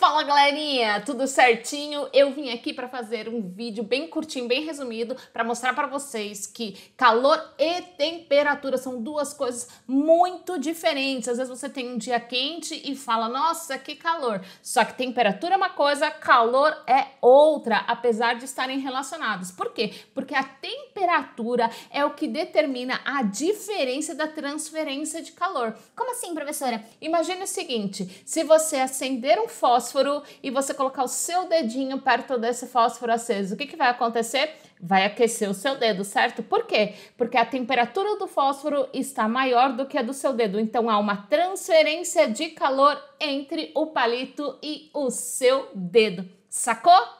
Fala galerinha, tudo certinho? Eu vim aqui para fazer um vídeo bem curtinho, bem resumido, para mostrar para vocês que calor e temperatura são duas coisas muito diferentes. Às vezes você tem um dia quente e fala: "Nossa, que calor". Só que temperatura é uma coisa, calor é outra, apesar de estarem relacionados. Por quê? Porque a temperatura temperatura é o que determina a diferença da transferência de calor. Como assim, professora? Imagine o seguinte: se você acender um fósforo e você colocar o seu dedinho perto desse fósforo aceso, o que, que vai acontecer? vai aquecer o seu dedo, certo? Por quê? Porque a temperatura do fósforo está maior do que a do seu dedo, então há uma transferência de calor entre o palito e o seu dedo. Sacou?